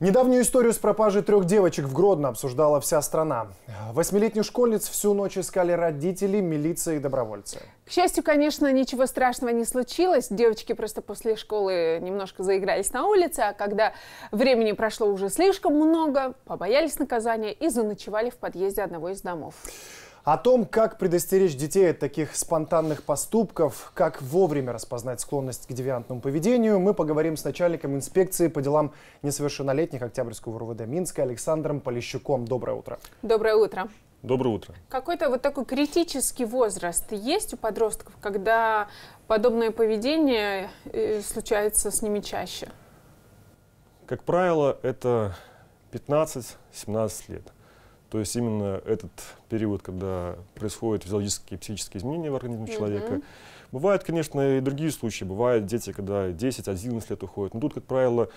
Недавнюю историю с пропажей трех девочек в Гродно обсуждала вся страна. Восьмилетнюю школьниц всю ночь искали родители, милиция и добровольцы. К счастью, конечно, ничего страшного не случилось. Девочки просто после школы немножко заигрались на улице, а когда времени прошло уже слишком много, побоялись наказания и заночевали в подъезде одного из домов. О том, как предостеречь детей от таких спонтанных поступков, как вовремя распознать склонность к девиантному поведению, мы поговорим с начальником инспекции по делам несовершеннолетних Октябрьского РУВД Минска Александром Полищуком. Доброе утро. Доброе утро. Доброе утро. Какой-то вот такой критический возраст есть у подростков, когда подобное поведение э, случается с ними чаще? Как правило, это 15-17 лет. То есть именно этот период, когда происходят физиологические и психические изменения в организме mm-hmm. человека. Бывают, конечно, и другие случаи. Бывают дети, когда 10-11 лет уходят. Но тут, как правило,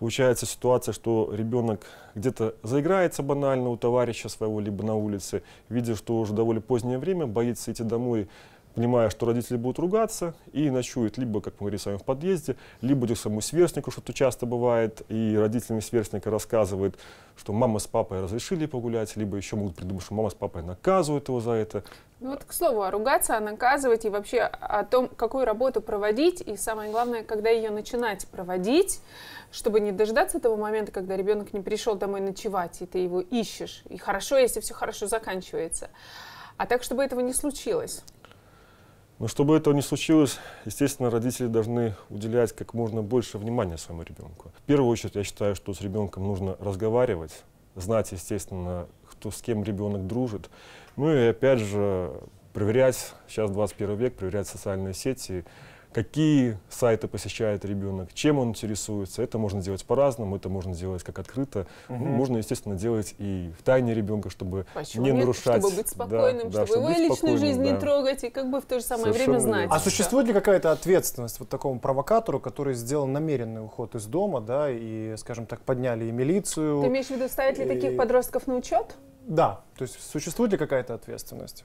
получается ситуация, что ребенок где-то заиграется банально у товарища своего, либо на улице, видя, что уже довольно позднее время, боится идти домой, понимая, что родители будут ругаться, и ночует либо, как мы говорим с вами, в подъезде, либо идет к своему сверстнику, что-то часто бывает, и родителям сверстника рассказывает, что мама с папой разрешили погулять, либо еще могут придумать, что мама с папой наказывают его за это. Ну вот к слову, а ругаться, а наказывать и вообще о том, какую работу проводить, и самое главное, когда ее начинать проводить, чтобы не дождаться того момента, когда ребенок не пришел домой ночевать, и ты его ищешь. И хорошо, если все хорошо заканчивается. А так, чтобы этого не случилось. Но чтобы этого не случилось, естественно, родители должны уделять как можно больше внимания своему ребенку. В первую очередь, я считаю, что с ребенком нужно разговаривать, знать, естественно, кто с кем ребенок дружит. Ну и опять же, проверять, сейчас 21 век, проверять социальные сети, какие сайты посещает ребенок, чем он интересуется. Это можно делать по-разному, это можно делать как открыто. Угу. Ну, можно, естественно, делать и в тайне ребенка, чтобы Почему не нет? нарушать. Чтобы быть спокойным, да, чтобы, да, чтобы его личную жизнь да. не трогать и как бы в то же самое Совершенно время знать. А существует ли какая-то ответственность вот такому провокатору, который сделал намеренный уход из дома, да, и, скажем так, подняли и милицию? Ты имеешь в виду, ставят ли и... таких подростков на учет? Да, то есть существует ли какая-то ответственность?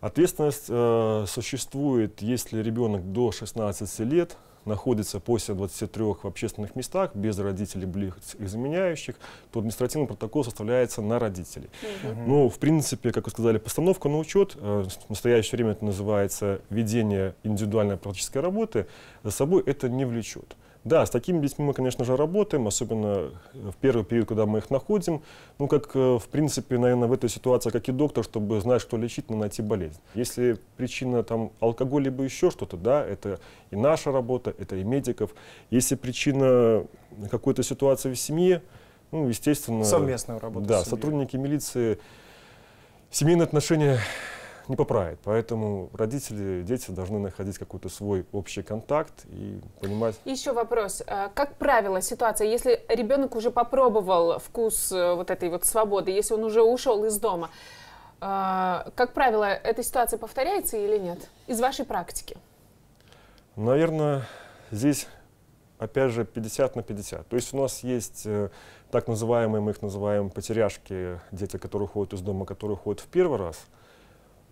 Ответственность э, существует, если ребенок до 16 лет находится после 23 в общественных местах, без родителей, близких изменяющих, то административный протокол составляется на родителей. Угу. Mm -hmm. Ну, в принципе, как вы сказали, постановка на учет, э, в настоящее время это называется ведение индивидуальной практической работы, за собой это не влечет. Да, с такими детьми мы, конечно же, работаем, особенно э, в первый период, когда мы их находим. Ну, как, э, в принципе, наверное, в этой ситуации, как и доктор, чтобы знать, что лечить, надо найти болезнь. Если причина там алкоголь, либо еще что-то, да, это и наша работа, это и медиков. Если причина какой-то ситуации в семье, ну, естественно... совместная работа. Да, сотрудники милиции, семейные отношения не поправит. Поэтому родители, дети должны находить какой-то свой общий контакт и понимать. Еще вопрос. А как правило, ситуация, если ребенок уже попробовал вкус э, вот этой вот свободы, если он уже ушел из дома, а, как правило, эта ситуация повторяется или нет? Из вашей практики? Наверное, здесь опять же 50 на 50. То есть у нас есть э, так называемые, мы их называем потеряшки, дети, которые уходят из дома, которые уходят в первый раз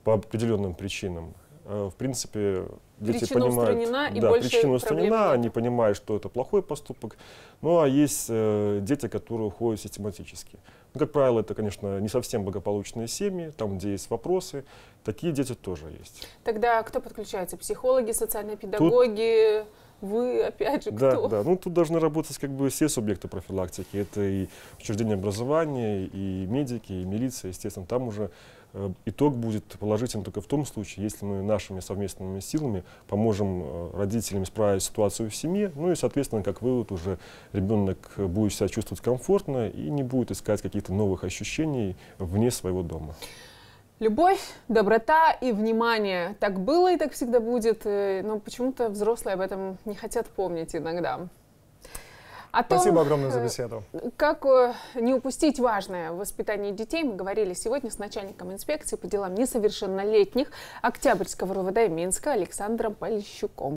по определенным причинам. Э, в принципе, дети причина понимают, устранена, да, и причина устранена, проблем. они понимают, что это плохой поступок. Ну а есть э, дети, которые уходят систематически. Ну, как правило, это, конечно, не совсем благополучные семьи, там, где есть вопросы. Такие дети тоже есть. Тогда кто подключается? Психологи, социальные педагоги? Тут вы, опять же, да, Да, ну тут должны работать как бы все субъекты профилактики. Это и учреждение образования, и медики, и милиция, естественно, там уже э, итог будет положительным только в том случае, если мы нашими совместными силами поможем э, родителям справить ситуацию в семье, ну и, соответственно, как вывод, уже ребенок будет себя чувствовать комфортно и не будет искать каких-то новых ощущений вне своего дома. Любовь, доброта и внимание. Так было и так всегда будет, э, но почему-то взрослые об этом не хотят помнить иногда. О том, Спасибо огромное э, за беседу. Как э, не упустить важное в воспитании детей, мы говорили сегодня с начальником инспекции по делам несовершеннолетних Октябрьского РУВД Минска Александром Полищуком.